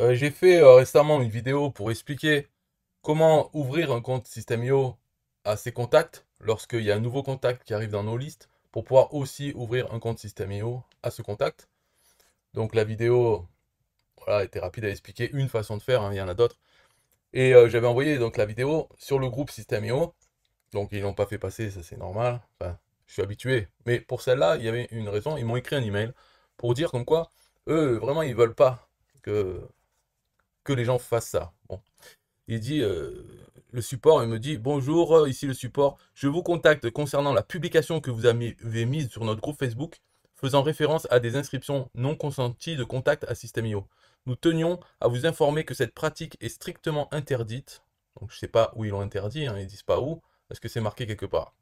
Euh, j'ai fait euh, récemment une vidéo pour expliquer comment ouvrir un compte System.io à ses contacts lorsqu'il y a un nouveau contact qui arrive dans nos listes pour pouvoir aussi ouvrir un compte System.io à ce contact. Donc la vidéo voilà, était rapide à expliquer, une façon de faire, hein, il y en a d'autres. Et euh, j'avais envoyé donc la vidéo sur le groupe System.io. Donc ils l'ont pas fait passer, ça c'est normal. je suis habitué. Mais pour celle-là, il y avait une raison. Ils m'ont écrit un email pour dire comme quoi, eux, vraiment, ils veulent pas que que les gens fassent ça. Bon. Il dit, euh, le support, il me dit, bonjour, euh, ici le support, je vous contacte concernant la publication que vous avez mise sur notre groupe Facebook faisant référence à des inscriptions non consenties de contact à System.io. Nous tenions à vous informer que cette pratique est strictement interdite. Donc je ne sais pas où ils l'ont interdit, hein, ils disent pas où, parce que c'est marqué quelque part.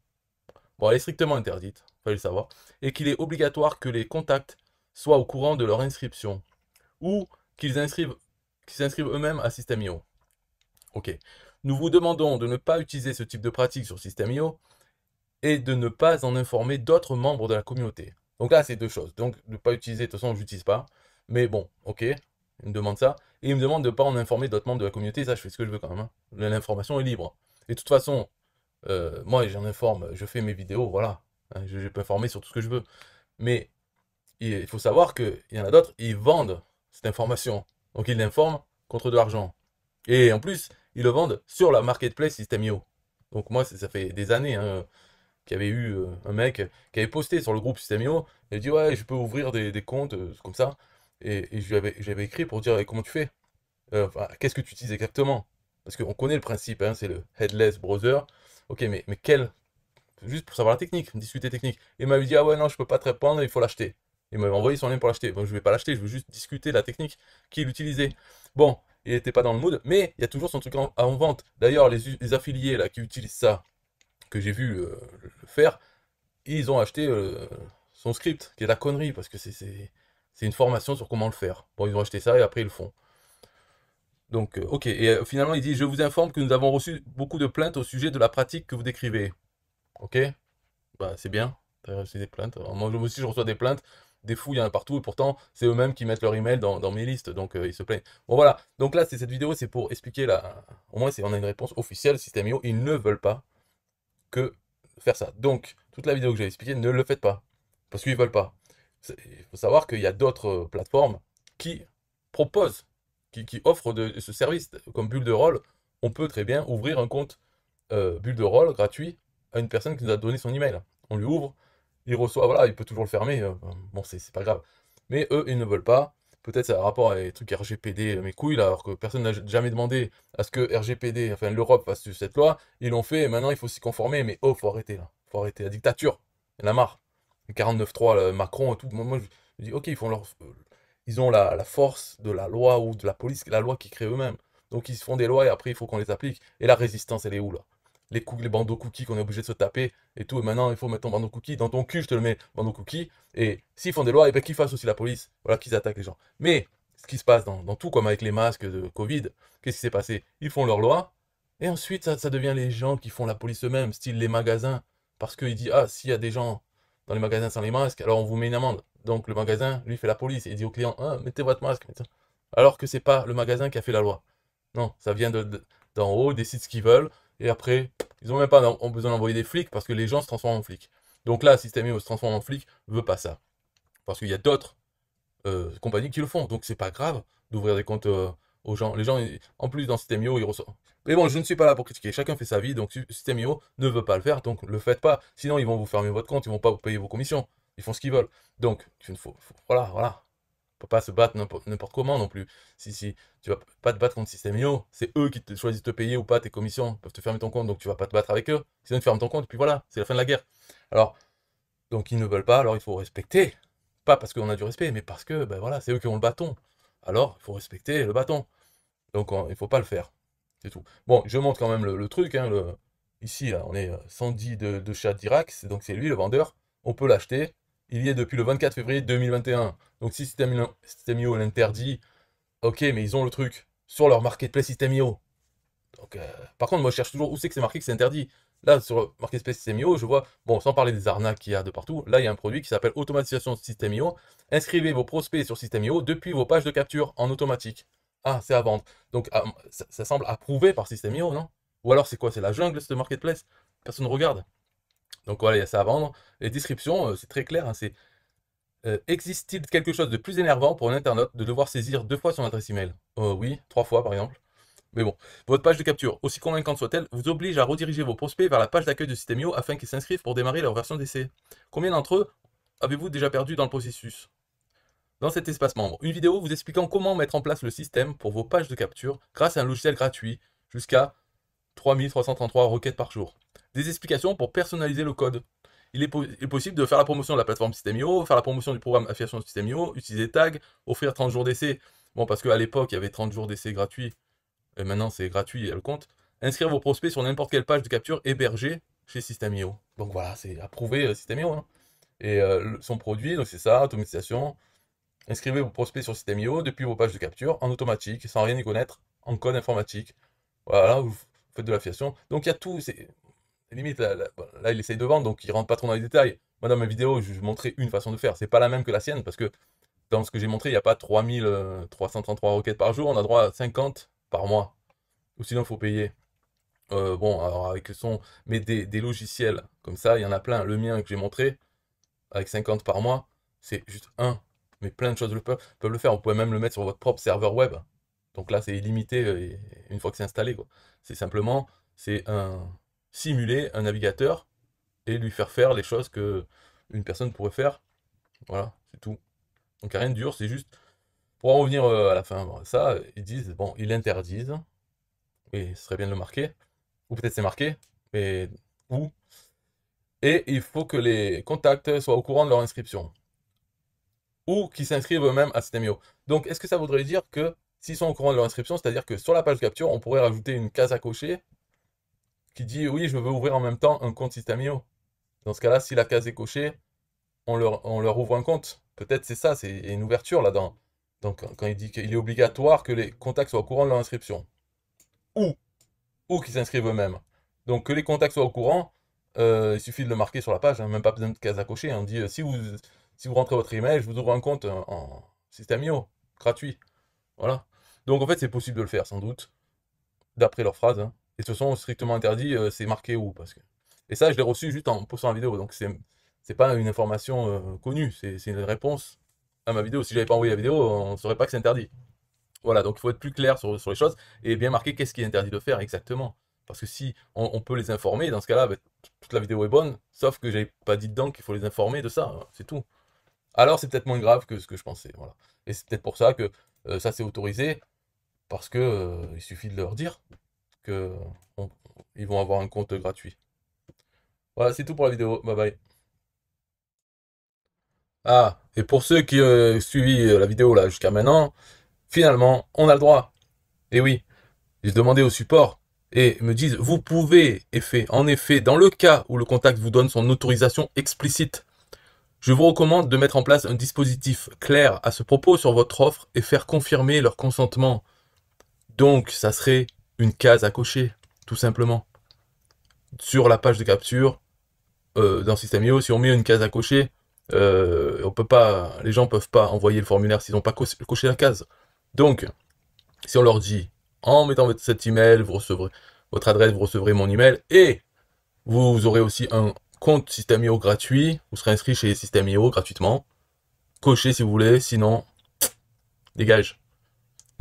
Bon, elle est strictement interdite, fallait le savoir, et qu'il est obligatoire que les contacts soient au courant de leur inscription, ou qu'ils inscrivent s'inscrivent eux-mêmes à System.io. Ok. Nous vous demandons de ne pas utiliser ce type de pratique sur System.io et de ne pas en informer d'autres membres de la communauté. Donc là, c'est deux choses. Donc, ne pas utiliser, de toute façon, je n'utilise pas. Mais bon, ok, ils me demande ça. Et il me demande de ne pas en informer d'autres membres de la communauté. Ça, je fais ce que je veux quand même. Hein. L'information est libre. Et de toute façon, euh, moi, j'en informe, je fais mes vidéos, voilà. Hein, je, je peux informer sur tout ce que je veux. Mais il faut savoir il y en a d'autres, ils vendent cette information. Donc, ils l'informent contre de l'argent. Et en plus, ils le vendent sur la marketplace System.io. Donc moi, ça fait des années hein, qu'il y avait eu euh, un mec qui avait posté sur le groupe System.io, et dit ouais, je peux ouvrir des, comptes euh, comme ça. Et, et j'avais écrit pour dire eh, comment tu fais euh, Qu'est-ce que tu utilises exactement Parce qu'on connaît le principe, hein, c'est le headless browser. Ok, mais, mais quel Juste pour savoir la technique, discuter technique. Il m'a dit ah ouais, non, je peux pas te répondre, il faut l'acheter. Il m'avait envoyé son lien pour l'acheter. Bon, je ne vais pas l'acheter, je veux juste discuter de la technique qu'il utilisait. Bon, il n'était pas dans le mood, mais il y a toujours son truc en, vente. D'ailleurs, les, affiliés là, qui utilisent ça, que j'ai vu euh, le faire, ils ont acheté euh, son script, qui est la connerie, parce que c'est une formation sur comment le faire. Bon, ils ont acheté ça et après ils le font. Donc, euh, ok. Et finalement, il dit Je vous informe que nous avons reçu beaucoup de plaintes au sujet de la pratique que vous décrivez. Ok Bah, c'est bien. as reçu des plaintes. Moi aussi, je reçois des plaintes des fous, il y en a partout, et pourtant, c'est eux-mêmes qui mettent leur email dans, mes listes, donc euh, ils se plaignent. Bon, voilà. Donc là, c'est cette vidéo, c'est pour expliquer, là, au moins, on a une réponse officielle, système IO, ils ne veulent pas que faire ça. Donc, toute la vidéo que j'ai expliquée, ne le faites pas, parce qu'ils veulent pas. Il faut savoir qu'il y a d'autres euh, plateformes qui proposent, qui, offrent ce service, comme Bulle de rôle, on peut très bien ouvrir un compte euh, de rôle gratuit à une personne qui nous a donné son email. On lui ouvre il reçoit, voilà, il peut toujours le fermer, euh, bon, c'est pas grave. Mais eux, ils ne veulent pas. Peut-être ça a rapport avec les trucs RGPD, euh, mes couilles, là, alors que personne n'a jamais demandé à ce que RGPD, enfin l'Europe fasse cette loi. Ils l'ont fait maintenant il faut s'y conformer. Mais oh, faut arrêter là. Faut arrêter. La dictature, il y en a marre. 49-3, Macron et tout. Moi, je, dis, ok, ils font leur. Euh, ils ont la, force de la loi ou de la police, la loi qu'ils créent eux-mêmes. Donc ils se font des lois et après il faut qu'on les applique. Et la résistance, elle est où là les, les bandeaux cookies qu'on est obligé de se taper et tout. Et maintenant, il faut mettre ton bandeau cookie dans ton cul, je te le mets, bandeau cookie. Et s'ils font des lois, et eh bien qu'ils fassent aussi la police. Voilà, qu'ils attaquent les gens. Mais ce qui se passe dans, tout, comme avec les masques de Covid, qu'est-ce qui s'est passé Ils font leurs lois, Et ensuite, ça, devient les gens qui font la police eux-mêmes, style les magasins. Parce qu'ils disent, ah, s'il y a des gens dans les magasins sans les masques, alors on vous met une amende. Donc le magasin, lui, fait la police et il dit au client, ah, mettez votre masque. Alors que c'est pas le magasin qui a fait la loi. Non, ça vient d'en de, haut, décide ce qu'ils veulent et après, ils n'ont même pas besoin d'envoyer des flics parce que les gens se transforment en flics. Donc là, Système e se transforme en flic, veut pas ça. Parce qu'il y a d'autres euh, compagnies qui le font. Donc c'est pas grave d'ouvrir des comptes euh, aux gens. Les gens, en plus, dans Systemio, e, ils ressortent. Mais bon, je ne suis pas là pour critiquer. Chacun fait sa vie. Donc Systemio e ne veut pas le faire. Donc le faites pas. Sinon, ils vont vous fermer votre compte. Ils vont pas vous payer vos commissions. Ils font ce qu'ils veulent. Donc, voilà, voilà pas se battre n'importe comment non plus. Si, si tu vas pas te battre contre système IO, c'est eux qui te choisissent de te payer ou pas tes commissions, peuvent te fermer ton compte, donc tu vas pas te battre avec eux. Sinon, ils te ton compte, puis voilà, c'est la fin de la guerre. Alors, donc ils ne veulent pas, alors il faut respecter. Pas parce qu'on a du respect, mais parce que, ben voilà, c'est eux qui ont le bâton. Alors, il faut respecter le bâton. Donc, il faut pas le faire. C'est tout. Bon, je montre quand même le, truc. Hein, le, ici, on est 110 euh, de, de chat d'Irak, donc c'est lui le vendeur. On peut l'acheter il y est depuis le 24 février 2021. Donc si System.io l'interdit, ok, mais ils ont le truc sur leur marketplace System.io. Donc, euh, par contre, moi, je cherche toujours où c'est que c'est marqué que c'est interdit. Là, sur marketplace System.io, je vois, bon, sans parler des arnaques qu'il y a de partout, là, il y a un produit qui s'appelle Automatisation System.io. Inscrivez vos prospects sur System.io depuis vos pages de capture en automatique. Ah, c'est à vendre. Donc, ah, ça, semble approuvé par System.io, non Ou alors, c'est quoi C'est la jungle, ce marketplace Personne ne regarde. Donc voilà, il y a ça à vendre. Les descriptions, euh, c'est très clair. Hein, c'est euh, existe-t-il quelque chose de plus énervant pour un internaute de devoir saisir deux fois son adresse email euh, Oui, trois fois par exemple. Mais bon, votre page de capture, aussi convaincante soit-elle, vous oblige à rediriger vos prospects vers la page d'accueil de Systemio afin qu'ils s'inscrivent pour démarrer leur version d'essai. Combien d'entre eux avez-vous déjà perdu dans le processus Dans cet espace membre, une vidéo vous expliquant comment mettre en place le système pour vos pages de capture grâce à un logiciel gratuit jusqu'à 3333 requêtes par jour. Des explications pour personnaliser le code. Il est, possible de faire la promotion de la plateforme Systemio, faire la promotion du programme affiliation Systemio, utiliser tag, offrir 30 jours d'essai. Bon, parce qu'à l'époque, il y avait 30 jours d'essai gratuits. Et maintenant, c'est gratuit, il y a le compte. Inscrire vos prospects sur n'importe quelle page de capture hébergée chez Systemio. Donc voilà, c'est approuvé euh, Systemio. Hein. Et euh, son produit, donc c'est ça, automatisation. Inscrivez vos prospects sur Systemio depuis vos pages de capture en automatique, sans rien y connaître, en code informatique. Voilà, vous faites de l'affiliation. Donc il y a tout, c'est limite, là, il essaye de vendre, donc il rentre pas trop dans les détails. Moi, dans ma vidéo je, vous montrais une façon de faire. C'est pas la même que la sienne, parce que dans ce que j'ai montré, il n'y a pas 3333 euh, requêtes par jour, on a droit à 50 par mois. Ou sinon, il faut payer. Euh, bon, alors avec son. Mais des, logiciels comme ça, il y en a plein. Le mien que j'ai montré, avec 50 par mois, c'est juste un. Mais plein de choses le peuvent, peuvent le faire. on pouvez même le mettre sur votre propre serveur web. Donc là, c'est illimité euh, une fois que c'est installé. C'est simplement, c'est un, simuler un navigateur et lui faire faire les choses que une personne pourrait faire. Voilà, c'est tout. Donc rien de dur, c'est juste pour en revenir euh, à la fin. Ça, ils disent bon, ils l'interdisent et ce serait bien de le marquer. Ou peut-être c'est marqué, mais où Et il faut que les contacts soient au courant de leur inscription ou qu'ils s'inscrivent eux-mêmes à Steamio Donc, est-ce que ça voudrait dire que s'ils sont au courant de leur inscription, c'est-à-dire que sur la page capture, on pourrait rajouter une case à cocher qui dit oui, je veux ouvrir en même temps un compte Systemio. Dans ce cas-là, si la case est cochée, on leur, ouvre un compte. Peut-être c'est ça, c'est une ouverture là-dedans. Donc quand il dit qu'il est obligatoire que les contacts soient au courant de leur inscription. Ou, ou qu'ils s'inscrivent eux-mêmes. Donc que les contacts soient au courant, euh, il suffit de le marquer sur la page, hein, même pas besoin de case à cocher. On dit euh, si, vous, si vous rentrez votre email, je vous ouvre un compte euh, en, système gratuit. Voilà. Donc en fait, c'est possible de le faire, sans doute, d'après leurs phrases. Hein. Et ce sont strictement interdits, euh, c'est marqué où parce que... Et ça, je l'ai reçu juste en postant la vidéo. Donc c'est n'est pas une information euh, connue, c'est une réponse à ma vidéo. Si j'avais pas envoyé la vidéo, on ne saurait pas que c'est interdit. Voilà, donc il faut être plus clair sur, les choses et bien marquer qu'est-ce qui est interdit de faire exactement. Parce que si on, peut les informer, dans ce cas-là, bah, toute la vidéo est bonne, sauf que j'avais pas dit dedans qu'il faut les informer de ça, c'est tout. Alors c'est peut-être moins grave que ce que je pensais. Voilà. Et c'est peut-être pour ça que euh, ça c'est autorisé, parce que euh, il suffit de leur dire qu'ils vont avoir un compte gratuit. Voilà, c'est tout pour la vidéo. Bye bye. Ah, et pour ceux qui ont euh, suivi euh, la vidéo là jusqu'à maintenant, finalement, on a le droit. Et oui, j'ai demandé au support et me disent vous pouvez effet, en effet, dans le cas où le contact vous donne son autorisation explicite, je vous recommande de mettre en place un dispositif clair à ce propos sur votre offre et faire confirmer leur consentement. Donc, ça serait une case à cocher, tout simplement. Sur la page de capture, euh, dans System.io, e si on met une case à cocher, euh, on peut pas, les gens ne peuvent pas envoyer le formulaire s'ils n'ont pas coché la case. Donc, si on leur dit, en mettant cet email, vous recevrez votre adresse, vous recevrez mon email, et vous aurez aussi un compte System.io e gratuit, vous serez inscrit chez System.io e gratuitement, cochez si vous voulez, sinon, dégage.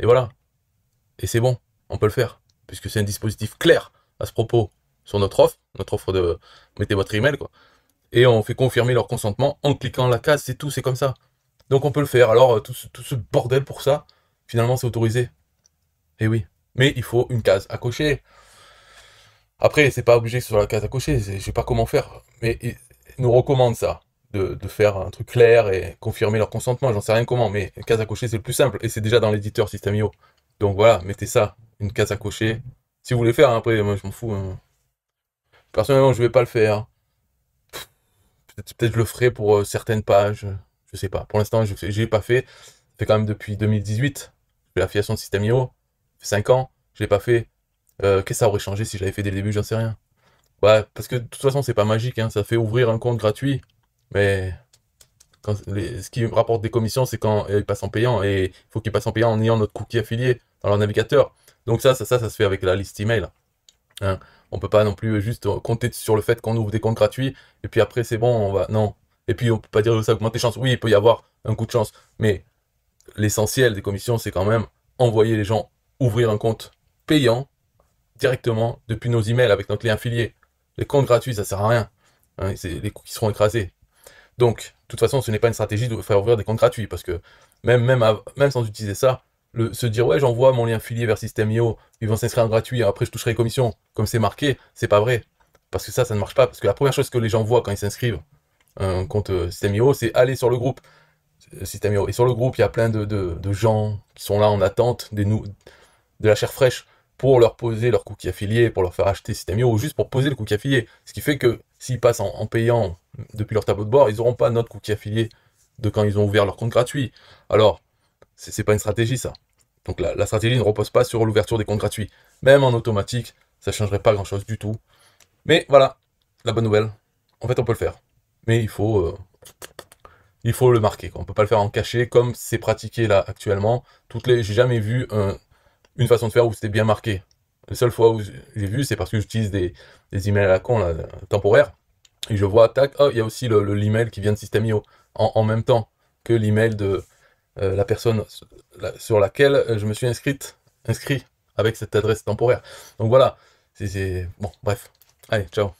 Et voilà. Et c'est bon, on peut le faire, puisque c'est un dispositif clair à ce propos sur notre offre, notre offre de mettez votre email, quoi. Et on fait confirmer leur consentement en cliquant la case, c'est tout, c'est comme ça. Donc on peut le faire. Alors tout ce, bordel pour ça, finalement c'est autorisé. Eh oui. Mais il faut une case à cocher. Après, c'est pas obligé que ce soit la case à cocher, je sais pas comment faire. Mais ils nous recommande ça, de, faire un truc clair et confirmer leur consentement. J'en sais rien comment, mais une case à cocher c'est le plus simple. Et c'est déjà dans l'éditeur System.io. Donc voilà, mettez ça, une case à cocher. Si vous voulez faire, hein, après, moi je m'en fous. Hein. Personnellement, je vais pas le faire. Peut-être que je le ferai pour euh, certaines pages. Je sais pas. Pour l'instant, je l'ai pas fait. C'est fait quand même depuis 2018. J'ai l'affiliation de Système IO. Ça 5 ans. Je l'ai pas fait. Euh, qu'est-ce que ça aurait changé si j'avais fait dès le début J'en sais rien. Ouais, bah, parce que de toute façon, c'est pas magique. Hein. Ça fait ouvrir un compte gratuit. Mais quand ce qui rapporte des commissions, c'est quand euh, il passe en payant. Et il faut qu'il passe en payant en ayant notre cookie affilié dans leur navigateur. Donc ça, ça, ça, ça se fait avec la liste email. On hein. On peut pas non plus juste euh, compter sur le fait qu'on ouvre des comptes gratuits et puis après c'est bon, on va non. Et puis on peut pas dire ça augmente les chances. Oui, il peut y avoir un coup de chance, mais l'essentiel des commissions, c'est quand même envoyer les gens ouvrir un compte payant directement depuis nos emails avec notre lien affilié. Les comptes gratuits, ça sert à rien. Hein, c'est les qui seront écrasés. Donc, de toute façon, ce n'est pas une stratégie de faire ouvrir des comptes gratuits parce que même, même, même sans utiliser ça, se dire ouais j'envoie mon lien affilié vers System.io, ils vont s'inscrire en gratuit, après je toucherai les commissions, comme c'est marqué, c'est pas vrai. Parce que ça, ça ne marche pas. Parce que la première chose que les gens voient quand ils s'inscrivent euh, un compte euh, System.io, c'est aller sur le groupe. Euh, System.io. Et sur le groupe, il y a plein de, gens qui sont là en attente des nous, de la chair fraîche pour leur poser leur cookie affilié, pour leur faire acheter System.io, ou juste pour poser le cookie affilié. Ce qui fait que s'ils passent en, en payant depuis leur tableau de bord, ils n'auront pas notre cookie affilié de quand ils ont ouvert leur compte gratuit. Alors, c'est pas une stratégie, ça. Donc la, stratégie ne repose pas sur l'ouverture des comptes gratuits. Même en automatique, ça ne changerait pas grand-chose du tout. Mais voilà, la bonne nouvelle. En fait, on peut le faire. Mais il faut, euh, il faut le marquer. On ne peut pas le faire en caché, comme c'est pratiqué là actuellement. Toutes les, j'ai jamais vu une façon de faire où c'était bien marqué. La seule fois où j'ai vu, c'est parce que j'utilise des, emails à la con là, temporaires. Et je vois, tac, oh, il y a aussi l'email le, qui vient de System.io en même temps que l'email de, euh, la personne sur laquelle euh, je me suis inscrite, inscrit avec cette adresse temporaire. Donc voilà, c'est... Bon, bref. Allez, ciao.